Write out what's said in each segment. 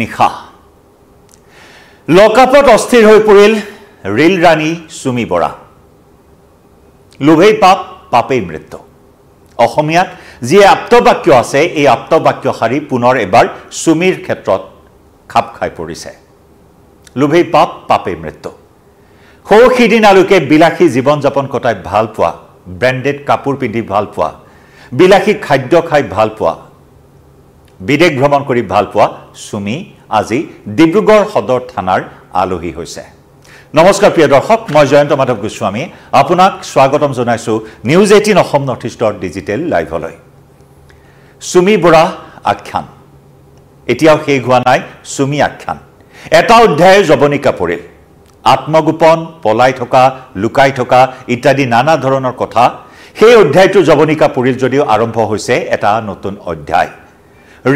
নিশা লকআপত অস্থিৰ হৈ পৰিল ৰীল ৰাণী চুমি বৰা লোভেই পাপ পাপেই মৃত্যু অসমীয়াত যি আপ্তবাক্য আছে এই আপ্তবাক্য শাৰী পুনৰ এবাৰ চুমিৰ ক্ষেত্ৰত খাপ খাই পৰিছে লোভেই পাপ পাপেই মৃত্যু সৌ সিদিনালৈকে বিলাসী জীৱন যাপন কটাই ভাল পোৱা ব্ৰেণ্ডেড কাপোৰ পিন্ধি ভাল পোৱা বিলাসী খাদ্য খাই ভাল পোৱা বিদেশ ভ্ৰমণ কৰি ভাল পোৱা চুমি আজি ডিব্ৰুগড় সদৰ থানাৰ আলহী হৈছে নমস্কাৰ প্ৰিয় দৰ্শক মই জয়ন্ত মাধৱ গোস্বামী আপোনাক স্বাগতম জনাইছোঁ নিউজ এইটিন অসম নৰ্থ ইষ্টৰ ডিজিটেল লাইভলৈ চুমি বৰা আখ্যান এতিয়াও শেষ হোৱা নাই চুমি আখ্যান এটা অধ্যায়ে জৱনিকা পৰিল আত্মগোপন পলাই থকা লুকাই থকা ইত্যাদি নানা ধৰণৰ কথা সেই অধ্যায়টো জবনিকা পৰিল যদিও আৰম্ভ হৈছে এটা নতুন অধ্যায়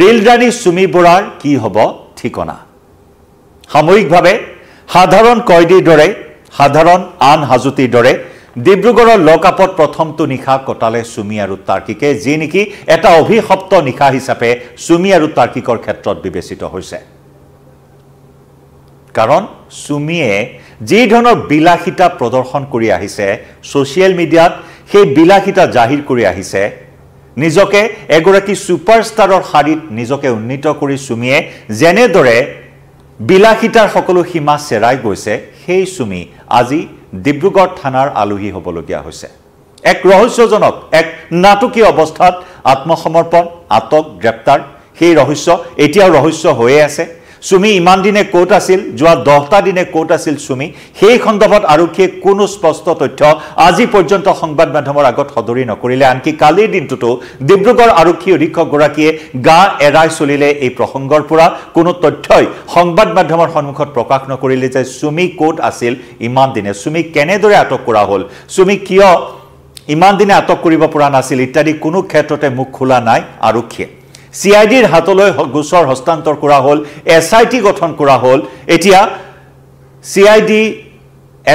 ৰেলৰাণী চুমি বৰাৰ কি হ'ব ঠিকনা সাময়িকভাৱে সাধাৰণ কয়দীৰ দৰে সাধাৰণ আন হাজুতিৰ দৰে ডিব্ৰুগড়ৰ লকআপত প্ৰথমটো নিশা কটালে চুমি আৰু তাৰ্কিকে যি নেকি এটা অভিশপ্ত নিশা হিচাপে চুমি আৰু তাৰ্কিকৰ ক্ষেত্ৰত বিবেচিত হৈছে কাৰণ চুমিয়ে যি ধৰণৰ বিলাসিতা প্ৰদৰ্শন কৰি আহিছে ছ'চিয়েল মিডিয়াত সেই বিলাসিতা জাহিৰ কৰি আহিছে নিজকে এগৰাকী ছুপাৰষ্টাৰৰ শাৰীত নিজকে উন্নীত কৰি চুমিয়ে যেনেদৰে বিলাসিতাৰ সকলো সীমা চেৰাই গৈছে সেই চুমি আজি ডিব্ৰুগড় থানাৰ আলহী হ'বলগীয়া হৈছে এক ৰহস্যজনক এক নাটকীয় অৱস্থাত আত্মসমৰ্পণ আটক গ্ৰেপ্তাৰ সেই ৰহস্য এতিয়াও ৰহস্য হৈয়ে আছে চুমি ইমান দিনে ক'ত আছিল যোৱা দহটা দিনে ক'ত আছিল চুমি সেই সন্দৰ্ভত আৰক্ষীয়ে কোনো স্পষ্ট তথ্য আজি পৰ্যন্ত সংবাদ মাধ্যমৰ আগত সদৰি নকৰিলে আনকি কালিৰ দিনটোতো ডিব্ৰুগড় আৰক্ষী অধীক্ষকগৰাকীয়ে গা এৰাই চলিলে এই প্ৰসংগৰ পৰা কোনো তথ্যই সংবাদ মাধ্যমৰ সন্মুখত প্ৰকাশ নকৰিলে যে চুমি ক'ত আছিল ইমান দিনে চুমি কেনেদৰে আটক কৰা হ'ল চুমি কিয় ইমান দিনে আটক কৰিব পৰা নাছিল ইত্যাদি কোনো ক্ষেত্ৰতে মুখ খোলা নাই আৰক্ষীয়ে চি আই ডিৰ হাতলৈ গোচৰ হস্তান্তৰ কৰা হ'ল এছ আই টি গঠন কৰা হ'ল এতিয়া C I D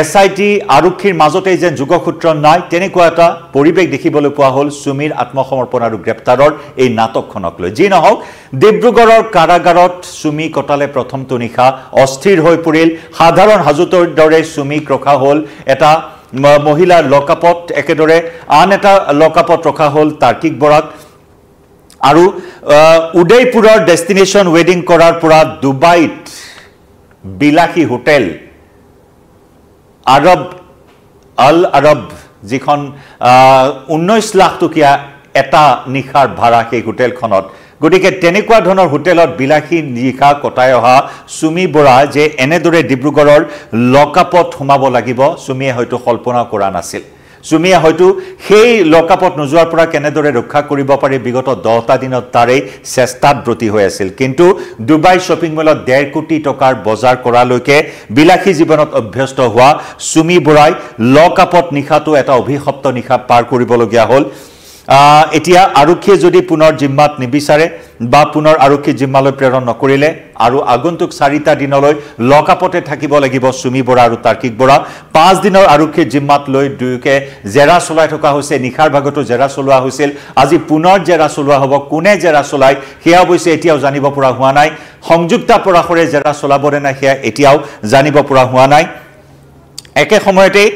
S I T আৰক্ষীৰ মাজতে যেন যোগসূত্ৰ নাই তেনেকুৱা এটা পৰিৱেশ দেখিবলৈ পোৱা হ'ল চুমিৰ আত্মসমৰ্পণ আৰু গ্ৰেপ্তাৰৰ এই নাটকখনক লৈ যি নহওক ডিব্ৰুগড়ৰ কাৰাগাৰত চুমি কটালে প্ৰথমটো নিশা অস্থিৰ হৈ পৰিল সাধাৰণ হাজোতৰ দৰে চুমিক ৰখা হ'ল এটা মহিলাৰ লকআপত একেদৰে আন এটা লকআপত ৰখা হ'ল তাৰ্কিক বৰাক আৰু উদয়পুৰৰ ডেষ্টিনেশ্যন ৱেডিং কৰাৰ পৰা ডুবাইত বিলাসী হোটেল আৰব অল আৰব যিখন ঊনৈছ লাখ টকীয়া এটা নিশাৰ ভাড়া সেই হোটেলখনত গতিকে তেনেকুৱা ধৰণৰ হোটেলত বিলাসী নিশা কটাই অহা চুমি বৰা যে এনেদৰে ডিব্ৰুগড়ৰ লকআপত সোমাব লাগিব চুমিয়ে হয়তো কল্পনা কৰা নাছিল জুমিয়া হয়তো সেই লকআপত নোযোৱাৰ পৰা কেনেদৰে ৰক্ষা কৰিব পাৰি বিগত দহটা দিনত তাৰেই চেষ্টাত ব্ৰতী হৈ আছিল কিন্তু ডুবাই শ্বপিং মলত ডেৰ কোটি টকাৰ বজাৰ কৰালৈকে বিলাসী জীৱনত অভ্যস্ত হোৱা চুমি বৰাই লকআপত নিশাটো এটা অভিশপ্ত নিশা পাৰ কৰিবলগীয়া হ'ল এতিয়া আৰক্ষীয়ে যদি পুনৰ জিম্মাত নিবিচাৰে বা পুনৰ আৰক্ষী জিম্মালৈ প্ৰেৰণ নকৰিলে আৰু আগন্তুক চাৰিটা দিনলৈ লকআপতে থাকিব লাগিব চুমি বৰা আৰু তাৰ্কিক বৰা পাঁচদিনৰ আৰক্ষীৰ জিম্মাত লৈ দুয়োকে জেৰা চলাই থকা হৈছে নিশাৰ ভাগতো জেৰা চলোৱা হৈছিল আজি পুনৰ জেৰা চলোৱা হ'ব কোনে জেৰা চলায় সেয়া অৱশ্যে এতিয়াও জানিব পৰা হোৱা নাই সংযুক্তা পৰাশৰে জেৰা চলাবনে নাই সেয়া এতিয়াও জানিব পৰা হোৱা নাই একে সময়তেই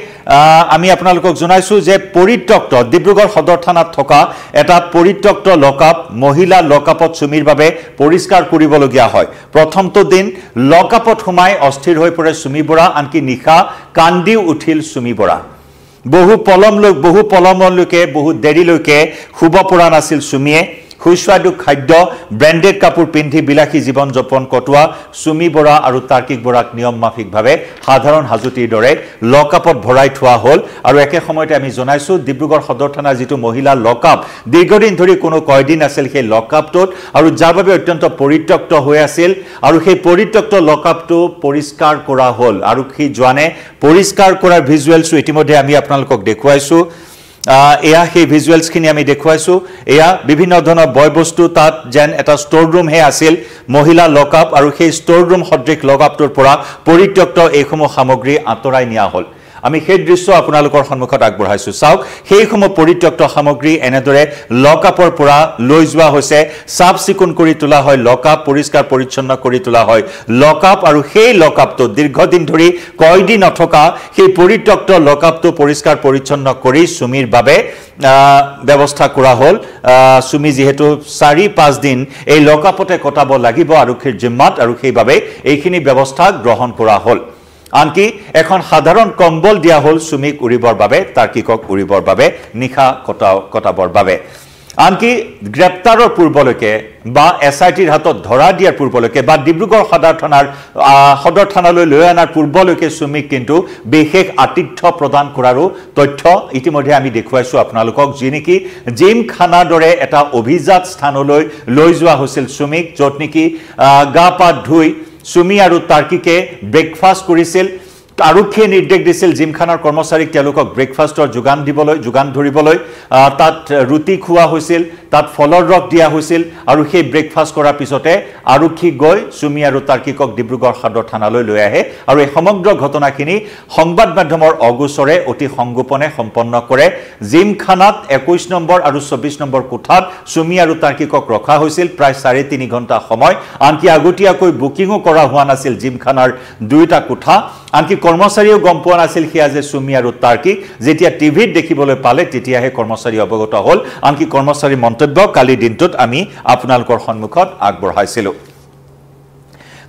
আমি আপোনালোকক জনাইছোঁ যে পৰিত্যক্ত ডিব্ৰুগড় সদৰ থানাত থকা এটা পৰিত্যক্ত লকআপ মহিলা লকআপত চুমিৰ বাবে পৰিষ্কাৰ কৰিবলগীয়া হয় প্ৰথমটো দিন লকআপত সোমাই অস্থিৰ হৈ পৰে চুমি বৰা আনকি নিশা কান্দি উঠিল চুমি বৰা বহু পলম লৈ বহু পলমলৈকে বহু দেৰিলৈকে শুব পৰা নাছিল চুমিয়ে সুস্বাদু খাদ্য ব্ৰেণ্ডেড কাপোৰ পিন্ধি বিলাসী জীৱন যাপন কটোৱা চুমি বৰা আৰু তাৰ্কিক বৰাক নিয়ম মাফিকভাৱে সাধাৰণ সাজুতিৰ দৰে লকআপত ভৰাই থোৱা হ'ল আৰু একে সময়তে আমি জনাইছোঁ ডিব্ৰুগড় সদৰ থানাৰ যিটো মহিলা লকআপ দীৰ্ঘদিন ধৰি কোনো কয়দী নাছিল সেই লকআপটোত আৰু যাৰ বাবে অত্যন্ত পৰিত্যক্ত হৈ আছিল আৰু সেই পৰিত্যক্ত লকআপটো পৰিষ্কাৰ কৰা হ'ল আৰক্ষী জোৱানে পৰিষ্কাৰ কৰাৰ ভিজুৱেলছো ইতিমধ্যে আমি আপোনালোকক দেখুৱাইছোঁ এয়া সেই ভিজুৱেলছখিনি আমি দেখুৱাইছোঁ এয়া বিভিন্ন ধৰণৰ বয় বস্তু তাত যেন এটা ষ্ট'ৰ ৰুমহে আছিল মহিলা লকআপ আৰু সেই ষ্ট'ৰ ৰুম সদৃশ লকআপটোৰ পৰা পৰিত্যক্ত এইসমূহ সামগ্ৰী আঁতৰাই নিয়া হ'ল আমি সেই দৃশ্য আপোনালোকৰ সন্মুখত আগবঢ়াইছোঁ চাওক সেইসমূহ পৰিত্যক্ত সামগ্ৰী এনেদৰে লকআপৰ পৰা লৈ যোৱা হৈছে চাফ চিকুণ কৰি তোলা হয় লকআপ পৰিষ্কাৰ পৰিচ্ছন্ন কৰি তোলা হয় লকআপ আৰু সেই লকআপটো দীৰ্ঘদিন ধৰি কয়দি নথকা সেই পৰিত্যক্ত লকআপটো পৰিষ্কাৰ পৰিচ্ছন্ন কৰি চুমিৰ বাবে ব্যৱস্থা কৰা হ'ল চুমি যিহেতু চাৰি পাঁচদিন এই লকআপতে কটাব লাগিব আৰক্ষীৰ জিম্মাত আৰু সেইবাবে এইখিনি ব্যৱস্থা গ্ৰহণ কৰা হ'ল আনকি এখন সাধাৰণ কম্বল দিয়া হ'ল চুমিক উৰিবৰ বাবে তাৰ্কিকক উৰিবৰ বাবে নিশা কটা কটাবৰ বাবে আনকি গ্ৰেপ্তাৰৰ পূৰ্বলৈকে বা এছ আই টিৰ হাতত ধৰা দিয়াৰ পূৰ্বলৈকে বা ডিব্ৰুগড় সদৰ থানাৰ সদৰ থানালৈ লৈ অনাৰ পূৰ্বলৈকে চুমিক কিন্তু বিশেষ আতিথ্য প্ৰদান কৰাৰো তথ্য ইতিমধ্যে আমি দেখুৱাইছোঁ আপোনালোকক যি নেকি জিম খানাৰ দৰে এটা অভিজাত স্থানলৈ লৈ যোৱা হৈছিল চুমিক য'ত নেকি গা পা ধুই চুমি আৰু তাৰ্কিকে ব্ৰেকফাষ্ট কৰিছিল আৰক্ষীয়ে নিৰ্দেশ দিছিল জিমখানৰ কৰ্মচাৰীক তেওঁলোকক ব্ৰেকফাষ্টৰ যোগান দিবলৈ যোগান ধৰিবলৈ তাত ৰুটি খোৱা হৈছিল তাত ফলৰ ৰস দিয়া হৈছিল আৰু সেই ব্ৰেকফাষ্ট কৰাৰ পিছতে আৰক্ষী গৈ চুমি আৰু তাৰ্কিকক ডিব্ৰুগড় সদৰ থানালৈ লৈ আহে আৰু এই সমগ্ৰ ঘটনাখিনি সংবাদ মাধ্যমৰ অগোচৰে অতি সংগোপনে সম্পন্ন কৰে জিম খানাত একৈছ নম্বৰ আৰু চৌব্বিছ নম্বৰ কোঠাত চুমি আৰু তাৰ্কিকক ৰখা হৈছিল প্ৰায় চাৰে তিনি ঘণ্টা সময় আনকি আগতীয়াকৈ বুকিঙো কৰা হোৱা নাছিল জিম খানাৰ দুয়োটা কোঠা আনকি কৰ্মচাৰীয়েও গম পোৱা নাছিল সেয়া যে চুমি আৰু তাৰ্কিক যেতিয়া টিভিত দেখিবলৈ পালে তেতিয়াহে কৰ্মচাৰী অৱগত হ'ল আনকি কৰ্মচাৰী মন্ত্ৰী মন্তব্য কালি দিনটোত আমি আপোনালোকৰ সন্মুখত আগবঢ়াইছিলোঁ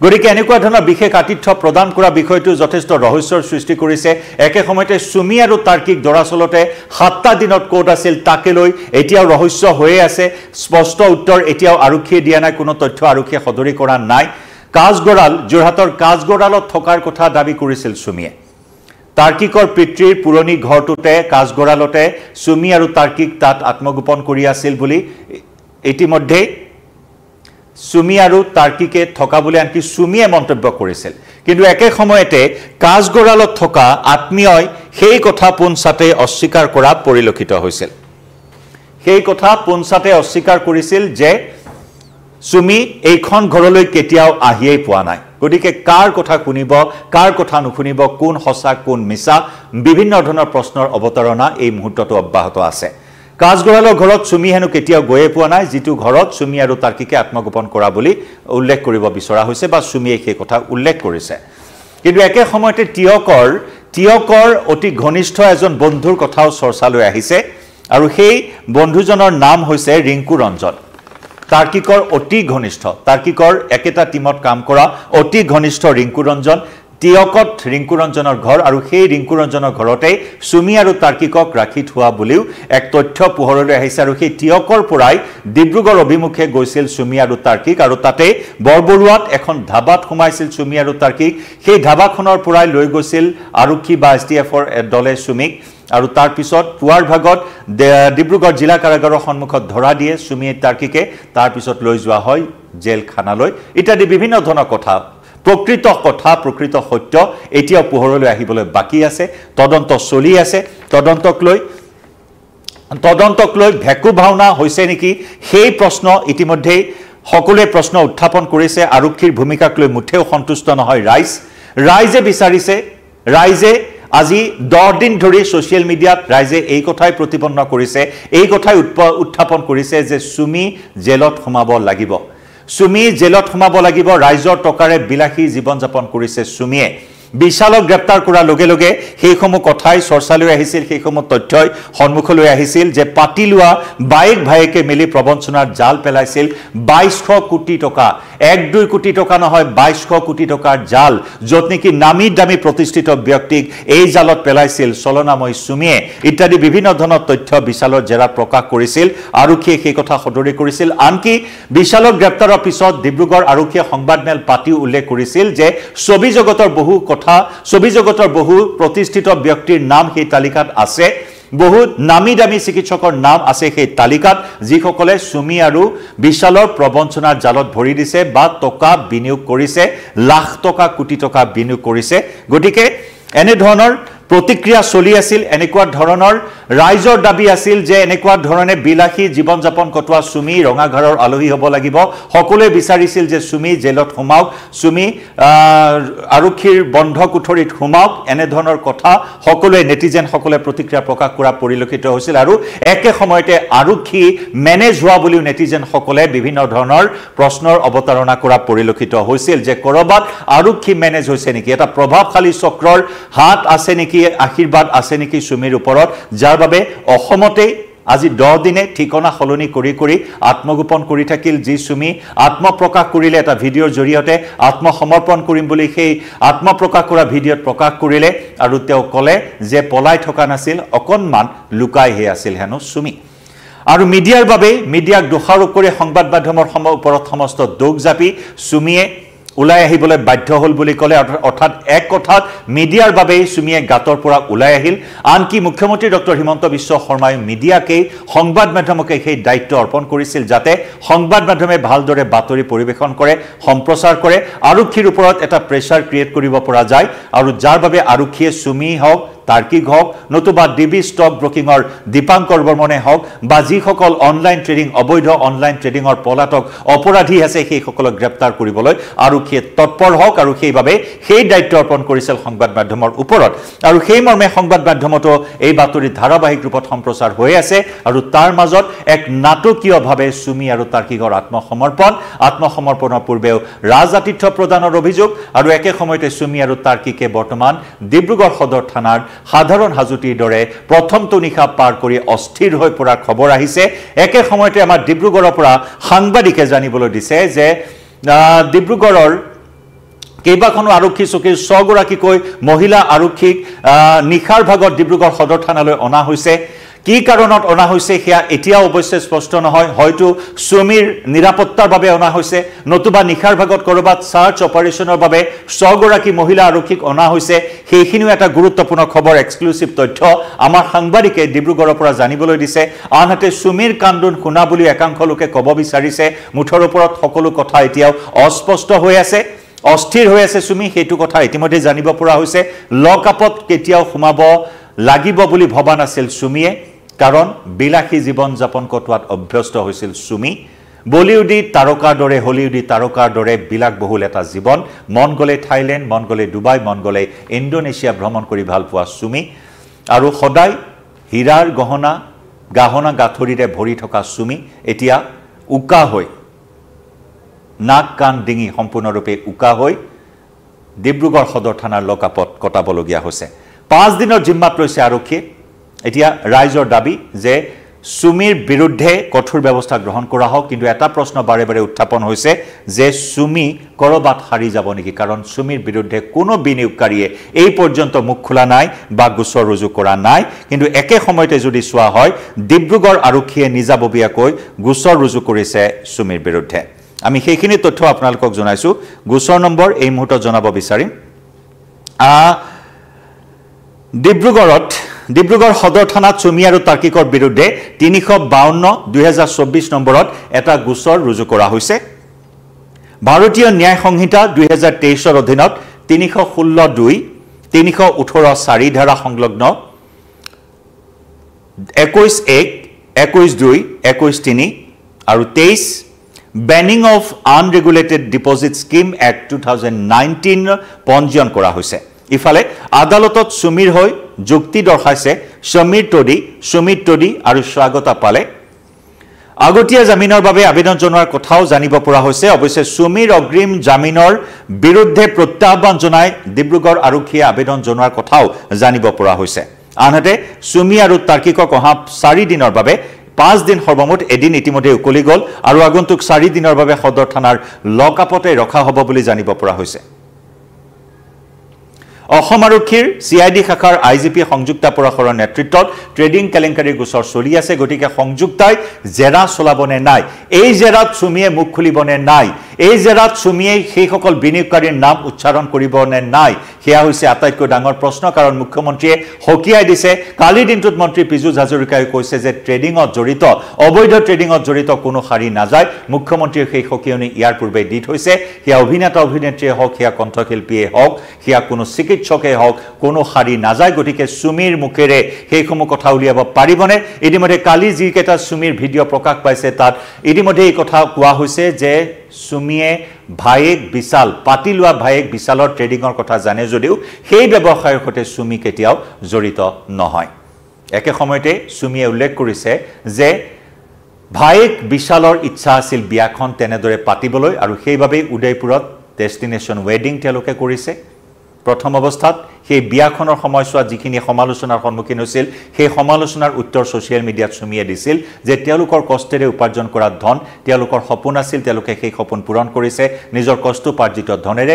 গতিকে এনেকুৱা ধৰণৰ বিশেষ আতিথ্য প্ৰদান কৰা বিষয়টো যথেষ্ট ৰহস্যৰ সৃষ্টি কৰিছে একে সময়তে চুমি আৰু তাৰ্কিক দৰাচলতে সাতটা দিনত ক'ত আছিল তাকে লৈ এতিয়াও ৰহস্য হৈয়ে আছে স্পষ্ট উত্তৰ এতিয়াও আৰক্ষীয়ে দিয়া নাই কোনো তথ্য আৰক্ষীয়ে সদৰি কৰা নাই কাজগড়াল যোৰহাটৰ কাজগড়ালত থকাৰ কথা দাবী কৰিছিল চুমিয়ে তাৰ্কিকৰ পিতৃৰ পুৰণি ঘৰটোতে কাজগড়ালতে চুমি আৰু তাৰ্কিক তাত আত্মগোপন কৰি আছিল বুলি ইতিমধ্যেই চুমি আৰু তাৰ্কিকে থকা বুলি আনকি চুমিয়ে মন্তব্য কৰিছিল কিন্তু একে সময়তে কাজগড়ালত থকা আত্মীয়ই সেই কথা পোনচাতে অস্বীকাৰ কৰা পৰিলক্ষিত হৈছিল সেই কথা পোনচাতে অস্বীকাৰ কৰিছিল যে চুমি এইখন ঘৰলৈ কেতিয়াও আহিয়েই পোৱা নাই গতিকে কাৰ কথা শুনিব কাৰ কথা নুশুনিব কোন সঁচা কোন মিছা বিভিন্ন ধৰণৰ প্ৰশ্নৰ অৱতাৰণা এই মুহূৰ্ততো অব্যাহত আছে কাজগড়ালৰ ঘৰত চুমি হেনো কেতিয়াও গৈয়ে পোৱা নাই যিটো ঘৰত চুমি আৰু তাৰ্কিকে আত্মগোপন কৰা বুলি উল্লেখ কৰিব বিচৰা হৈছে বা চুমিয়ে সেই কথা উল্লেখ কৰিছে কিন্তু একে সময়তে টিয়কৰ টিয়কৰ অতি ঘনিষ্ঠ এজন বন্ধুৰ কথাও চৰ্চালৈ আহিছে আৰু সেই বন্ধুজনৰ নাম হৈছে ৰিংকু ৰঞ্জন তাৰ্কিকৰ অতি ঘনিষ্ঠ তাৰ্কিকৰ একেটা টীমত কাম কৰা অতি ঘনিষ্ঠ ৰিংকু ৰঞ্জন তিয়কত ৰিংকু ৰঞ্জনৰ ঘৰ আৰু সেই ৰিংকু ৰঞ্জনৰ ঘৰতেই চুমি আৰু তাৰ্কিকক ৰাখি থোৱা বুলিও এক তথ্য পোহৰলৈ আহিছে আৰু সেই তিয়কৰ পৰাই ডিব্ৰুগড় অভিমুখে গৈছিল চুমি আৰু তাৰ্কিক আৰু তাতে বৰবৰুৱাত এখন ধাবাত সোমাইছিল চুমি আৰু তাৰ্কিক সেই ধাবাখনৰ পৰাই লৈ গৈছিল আৰক্ষী বা এছ ডি এফৰ দলে চুমিক আৰু তাৰপিছত পুৱাৰ ভাগত ডিব্ৰুগড় জিলা কাৰাগাৰৰ সন্মুখত ধৰা দিয়ে চুমি তাৰ্কিকে তাৰপিছত লৈ যোৱা হয় জেল খানালৈ ইত্যাদি বিভিন্ন ধৰণৰ কথা প্ৰকৃত কথা প্ৰকৃত সত্য এতিয়াও পোহৰলৈ আহিবলৈ বাকী আছে তদন্ত চলি আছে তদন্তক লৈ তদন্তক লৈ ভেকু ভাওনা হৈছে নেকি সেই প্ৰশ্ন ইতিমধ্যেই সকলোৱে প্ৰশ্ন উত্থাপন কৰিছে আৰক্ষীৰ ভূমিকাক লৈ মুঠেও সন্তুষ্ট নহয় ৰাইজ ৰাইজে বিচাৰিছে ৰাইজে আজি দহ দিন ধৰি ছ'চিয়েল মিডিয়াত ৰাইজে এই কথাই প্ৰতিপন্ন কৰিছে এই কথাই উৎপ উত্থাপন কৰিছে যে চুমি জেলত সোমাব লাগিব চুমি জেলত সোমাব লাগিব ৰাইজৰ টকাৰে বিলাসী জীৱন যাপন কৰিছে চুমিয়ে বিশালক গ্ৰেপ্তাৰ কৰাৰ লগে লগে সেইসমূহ কথাই চৰ্চালৈ আহিছিল সেইসমূহ তথ্যই সন্মুখলৈ আহিছিল যে পাতি লোৱা বায়েক ভায়েকে মিলি প্ৰবঞ্চনাৰ জাল পেলাইছিল বাইছশ কোটি টকা এক দুই কোটি টকা নহয় বাইছশ কোটি টকাৰ জাল য'ত নেকি নামী দামী প্ৰতিষ্ঠিত ব্যক্তিক এই জালত পেলাইছিল চলনাময় চুমিয়ে ইত্যাদি বিভিন্ন ধৰণৰ তথ্য বিশালৰ জেৰাত প্ৰকাশ কৰিছিল আৰক্ষীয়ে সেই কথা সদৰি কৰিছিল আনকি বিশালক গ্ৰেপ্তাৰৰ পিছত ডিব্ৰুগড় আৰক্ষীয়ে সংবাদমেল পাতিও উল্লেখ কৰিছিল যে ছবি জগতৰ বহু কথা তথা ছবি জগতৰ বহু প্ৰতিষ্ঠিত ব্যক্তিৰ নাম সেই তালিকাত আছে বহু নামী দামী চিকিৎসকৰ নাম আছে সেই তালিকাত যিসকলে চুমি আৰু বিশালৰ প্ৰবঞ্চনাৰ জালত ভৰি দিছে বা টকা বিনিয়োগ কৰিছে লাখ টকা কোটি টকা বিনিয়োগ কৰিছে গতিকে এনেধৰণৰ প্ৰতিক্ৰিয়া চলি আছিল এনেকুৱা ধৰণৰ ৰাইজৰ দাবী আছিল যে এনেকুৱা ধৰণে বিলাসী জীৱন যাপন কটোৱা চুমি ৰঙাঘৰৰ আলহী হ'ব লাগিব সকলোৱে বিচাৰিছিল যে চুমি জেলত সোমাওক চুমি আৰক্ষীৰ বন্ধ কোঠৰীত সোমাওক এনেধৰণৰ কথা সকলোৱে নেটিজেনসকলে প্ৰতিক্ৰিয়া প্ৰকাশ কৰা পৰিলক্ষিত হৈছিল আৰু একে সময়তে আৰক্ষী মেনেজ হোৱা বুলিও নেটিজেনসকলে বিভিন্ন ধৰণৰ প্ৰশ্নৰ অৱতাৰণা কৰা পৰিলক্ষিত হৈছিল যে ক'ৰবাত আৰক্ষী মেনেজ হৈছে নেকি এটা প্ৰভাৱশালী চক্ৰৰ হাত আছে নেকি আশীৰ্বাদ আছে নেকি চুমিৰ ওপৰত যাৰ বাবে অসমতেই আজি দহ দিনে ঠিকনা সলনি কৰি কৰি আত্মগোপন কৰি থাকিল যি চুমি আত্মপ্ৰকাশ কৰিলে এটা ভিডিঅ'ৰ জৰিয়তে আত্মসমৰ্পণ কৰিম বুলি সেই আত্মপ্ৰকাশ কৰা ভিডিঅ'ত প্ৰকাশ কৰিলে আৰু তেওঁ ক'লে যে পলাই থকা নাছিল অকণমান লুকাইহে আছিল হেনো চুমি আৰু মিডিয়াৰ বাবেই মিডিয়াক দোষাৰোপ কৰি সংবাদ মাধ্যমৰ সম ওপৰত সমস্ত দোষ জাপি চুমিয়ে ওলাই আহিবলৈ বাধ্য হ'ল বুলি ক'লে অৰ্থাৎ এক কথাত মিডিয়াৰ বাবেই চুমিয়ে গাঁতৰ পৰা ওলাই আহিল আনকি মুখ্যমন্ত্ৰী ডক্টৰ হিমন্ত বিশ্ব শৰ্মাই মিডিয়াকেই সংবাদ মাধ্যমকে সেই দায়িত্ব অৰ্পণ কৰিছিল যাতে সংবাদ মাধ্যমে ভালদৰে বাতৰি পৰিৱেশন কৰে সম্প্ৰচাৰ কৰে আৰক্ষীৰ ওপৰত এটা প্ৰেছাৰ ক্ৰিয়েট কৰিব পৰা যায় আৰু যাৰ বাবে আৰক্ষীয়ে চুমি হওক তাৰ্কিক হোক নতুবা ডিবি স্টক ব্ৰোকিংৰ দীপাঙ্কৰ বৰ্মনে হওক বা যিসকল অনলাইন ট্ৰেডিং অবৈধ অনলাইন ট্ৰেডিঙৰ পলাতক অপৰাধী আছে সেইসকলক গ্ৰেপ্তাৰ কৰিবলৈ আৰক্ষীয়ে তৎপৰ হওক আৰু সেইবাবে সেই দায়িত্ব অৰ্পণ কৰিছিল সংবাদ মাধ্যমৰ ওপৰত আৰু সেই মৰ্মে সংবাদ মাধ্যমতো এই বাতৰি ধাৰাবাহিক ৰূপত সম্প্ৰচাৰ হৈ আছে আৰু তাৰ মাজত এক নাটকীয়ভাৱে চুমি আৰু তাৰ্কিকৰ আত্মসমৰ্পণ আত্মসমৰ্পণৰ পূৰ্বেও ৰাজ আতিথ্য প্ৰদানৰ অভিযোগ আৰু একে সময়তে চুমি আৰু তাৰ্কিকে বৰ্তমান ডিব্ৰুগড় সদৰ থানাৰ সাধাৰণ হাজুতিৰ দৰে প্ৰথমটো নিশা পাৰ কৰি অস্থিৰ হৈ পৰাৰ খবৰ আহিছে একে সময়তে আমাৰ ডিব্ৰুগড়ৰ পৰা সাংবাদিকে জানিবলৈ দিছে যে ডিব্ৰুগড়ৰ কেইবাখনো আৰক্ষী চকীৰ ছগৰাকীকৈ মহিলা আৰক্ষীক নিশাৰ ভাগত ডিব্ৰুগড় সদৰ থানালৈ অনা হৈছে কি কাৰণত অনা হৈছে সেয়া এতিয়াও অৱশ্যে স্পষ্ট নহয় হয়তো চুমিৰ নিৰাপত্তাৰ বাবে অনা হৈছে নতুবা নিশাৰ ভাগত ক'ৰবাত চাৰ্চ অপাৰেশ্যনৰ বাবে ছগৰাকী মহিলা আৰক্ষীক অনা হৈছে সেইখিনিও এটা গুৰুত্বপূৰ্ণ খবৰ এক্সক্লুচিভ তথ্য আমাৰ সাংবাদিকে ডিব্ৰুগড়ৰ পৰা জানিবলৈ দিছে আনহাতে চুমিৰ কান্দোন শুনা বুলি একাংশ লোকে ক'ব বিচাৰিছে মুঠৰ ওপৰত সকলো কথা এতিয়াও অস্পষ্ট হৈ আছে অস্থিৰ হৈ আছে চুমি সেইটো কথা ইতিমধ্যে জানিব পৰা হৈছে লকআপত কেতিয়াও সোমাব লাগিব বুলি ভবা নাছিল চুমিয়ে কাৰণ বিলাসী জীৱন যাপন কটোৱাত অভ্যস্ত হৈছিল চুমি বলিউডী তাৰকাৰ দৰে হলিউডী তাৰকাৰ দৰে বিলাস বহুল এটা জীৱন মন গ'লে থাইলেণ্ড মন গ'লে ডুবাই মন গ'লে ইণ্ডোনেছিয়া ভ্ৰমণ কৰি ভাল পোৱা চুমি আৰু সদায় হীৰাৰ গহনা গাহনা গাঁঠৰিৰে ভৰি থকা চুমি এতিয়া উকা হৈ নাক কাণ ডিঙি সম্পূৰ্ণৰূপে উকা হৈ ডিব্ৰুগড় সদৰ থানাৰ লকআপত কটাবলগীয়া হৈছে পাঁচদিনৰ জিম্মাত লৈছে আৰক্ষীয়ে এতিয়া ৰাইজৰ দাবী যে চুমিৰ বিৰুদ্ধে কঠোৰ ব্যৱস্থা গ্ৰহণ কৰা হওক কিন্তু এটা প্ৰশ্ন বাৰে বাৰে উত্থাপন হৈছে যে চুমি ক'ৰবাত সাৰি যাব নেকি কাৰণ চুমিৰ বিৰুদ্ধে কোনো বিনিয়োগকাৰীয়ে এই পৰ্যন্ত মুখ খোলা নাই বা গোচৰ ৰুজু কৰা নাই কিন্তু একে সময়তে যদি চোৱা হয় ডিব্ৰুগড় আৰক্ষীয়ে নিজাববীয়াকৈ গোচৰ ৰুজু কৰিছে চুমিৰ বিৰুদ্ধে আমি সেইখিনি তথ্য আপোনালোকক জনাইছোঁ গোচৰ নম্বৰ এই মুহূৰ্তত জনাব বিচাৰিম ডিব্ৰুগড়ত ডিব্ৰুগড় সদৰ থানাত চুমি আৰু তাৰ্কিকৰ বিৰুদ্ধে তিনিশ বাৱন্ন দুহেজাৰ চৌব্বিছ নম্বৰত এটা গোচৰ ৰুজু কৰা হৈছে ভাৰতীয় ন্যায় সংহিতা দুহেজাৰ তেইছৰ অধীনত তিনিশ ষোল্ল দুই তিনিশ ওঠৰ চাৰি ধাৰা সংলগ্ন একৈছ এক একৈছ দুই একৈছ তিনি আৰু তেইছ banning of unregulated deposit scheme act two thousand nineteen পঞ্জীয়ন কৰা হৈছে ইফালে আদালতত চুমিৰ হৈ যুক্তি দৰ্শাইছে সমীৰ তদী সুমিত তদী আৰু স্বাগতা পালে আগতীয়া জামিনৰ বাবে আবেদন জনোৱাৰ কথাও জানিব পৰা হৈছে অৱশ্যে সুমিৰ অগ্ৰিম জামিনৰ বিৰুদ্ধে প্ৰত্যাহ্বান জনাই ডিব্ৰুগড় আৰক্ষীয়ে আবেদন জনোৱাৰ কথাও জানিব পৰা হৈছে আনহাতে সুমি আৰু তাৰ্কিকক অহা চাৰিদিনৰ বাবে পাঁচদিন সৰ্বমুঠ এদিন ইতিমধ্যে উকলি গ'ল আৰু আগন্তুক চাৰিদিনৰ বাবে সদৰ থানাৰ লকআপতে ৰখা হ'ব বুলি জানিব পৰা হৈছে অসম আৰক্ষীৰ চি আই ডি শাখাৰ আই জি পি সংযুক্তা পৰাশৰৰ নেতৃত্বত ট্ৰেডিং কেলেংকাৰীৰ গোচৰ চলি আছে গতিকে সংযুক্তাই জেৰা চলাবনে নাই এই জেৰাত চুমিয়ে মুখ খুলিবনে নাই এই জেৰাত চুমিয়েই সেইসকল বিনিয়োগকাৰীৰ নাম উচ্চাৰণ কৰিবনে নাই সেয়া হৈছে আটাইতকৈ ডাঙৰ প্ৰশ্ন কাৰণ মুখ্যমন্ত্ৰীয়ে সকীয়াই দিছে কালিৰ দিনটোত মন্ত্ৰী পীযুষ হাজৰিকাই কৈছে যে ট্ৰেডিঙত জড়িত অবৈধ ট্ৰেডিঙত জড়িত কোনো শাৰী নাযায় মুখ্যমন্ত্ৰীয়ে সেই সকীয়নি ইয়াৰ পূৰ্বে দি থৈছে সেয়া অভিনেতা অভিনেত্ৰীয়ে হওক সেয়া কণ্ঠশিল্পীয়ে হওক সেয়া কোনো চিকিৎসা চিকিৎসকেই হওক কোনো শাৰী নাযায় গতিকে চুমিৰ মুখেৰে সেইসমূহ কথা উলিয়াব পাৰিবনে ইতিমধ্যে কালি যিকেইটা চুমিৰ ভিডিঅ' প্ৰকাশ পাইছে তাত ইতিমধ্যে এই কথা কোৱা হৈছে যে চুমিয়ে ভায়েক বিশাল পাতি লোৱা ভায়েক বিশালৰ ট্ৰেডিঙৰ কথা জানে যদিও সেই ব্যৱসায়ৰ সৈতে চুমি কেতিয়াও জড়িত নহয় একে সময়তে চুমিয়ে উল্লেখ কৰিছে যে ভায়েক বিশালৰ ইচ্ছা আছিল বিয়াখন তেনেদৰে পাতিবলৈ আৰু সেইবাবেই উদয়পুৰত ডেষ্টিনেশ্যন ৱেডিং তেওঁলোকে কৰিছে প্ৰথম অৱস্থাত সেই বিয়াখনৰ সময়ছোৱাত যিখিনি সমালোচনাৰ সন্মুখীন হৈছিল সেই সমালোচনাৰ উত্তৰ ছ'চিয়েল মিডিয়াত চুমিয়ে দিছিল যে তেওঁলোকৰ কষ্টেৰে উপাৰ্জন কৰা ধন তেওঁলোকৰ সপোন আছিল তেওঁলোকে সেই সপোন পূৰণ কৰিছে নিজৰ কষ্টোপাৰ্জিত ধনেৰে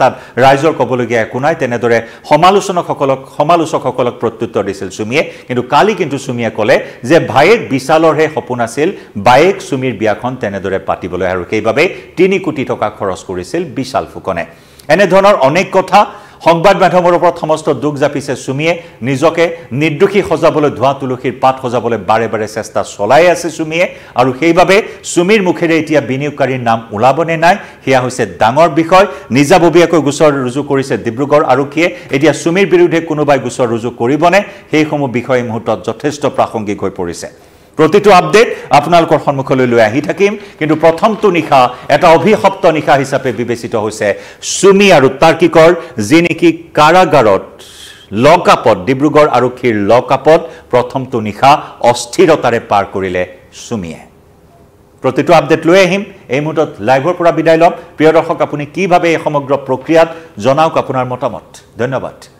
তাত ৰাইজৰ ক'বলগীয়া একো নাই তেনেদৰে সমালোচনকসকলক সমালোচকসকলক প্ৰত্যুত্তৰ দিছিল চুমিয়ে কিন্তু কালি কিন্তু চুমিয়ে ক'লে যে ভায়েক বিশালৰহে সপোন আছিল বায়েক চুমিৰ বিয়াখন তেনেদৰে পাতিবলৈ আৰু সেইবাবে তিনি কোটি টকা খৰচ কৰিছিল বিশাল ফুকনে এনেধৰণৰ অনেক কথা সংবাদ মাধ্যমৰ ওপৰত সমস্ত দুখ জাপিছে চুমিয়ে নিজকে নিৰ্দোষী সজাবলৈ ধোৱা তুলসীৰ পাত সজাবলৈ বাৰে বাৰে চেষ্টা চলাই আছে চুমিয়ে আৰু সেইবাবে চুমিৰ মুখেৰে এতিয়া বিনিয়োগকাৰীৰ নাম ওলাবনে নাই সেয়া হৈছে ডাঙৰ বিষয় নিজাববীয়াকৈ গোচৰ ৰুজু কৰিছে ডিব্ৰুগড় আৰক্ষীয়ে এতিয়া চুমিৰ বিৰুদ্ধে কোনোবাই গোচৰ ৰুজু কৰিবনে সেইসমূহ বিষয় এই মুহূৰ্তত যথেষ্ট প্ৰাসংগিক হৈ পৰিছে প্ৰতিটো আপডেট আপোনালোকৰ সন্মুখলৈ লৈ আহি থাকিম কিন্তু প্ৰথমটো নিশা এটা অভিশপ্ত নিশা হিচাপে বিবেচিত হৈছে চুমি আৰু তাৰ্কিকৰ যি নেকি কাৰাগাৰত লকআপত ডিব্ৰুগড় আৰক্ষীৰ লকআপত প্ৰথমটো নিশা অস্থিৰতাৰে পাৰ কৰিলে চুমিয়ে প্ৰতিটো আপডেট লৈ আহিম এই মুহূৰ্তত লাইভৰ পৰা বিদায় ল'ম প্ৰিয় দৰ্শক আপুনি কিভাৱে এই সমগ্ৰ প্ৰক্ৰিয়াত জনাওক আপোনাৰ মতামত ধন্যবাদ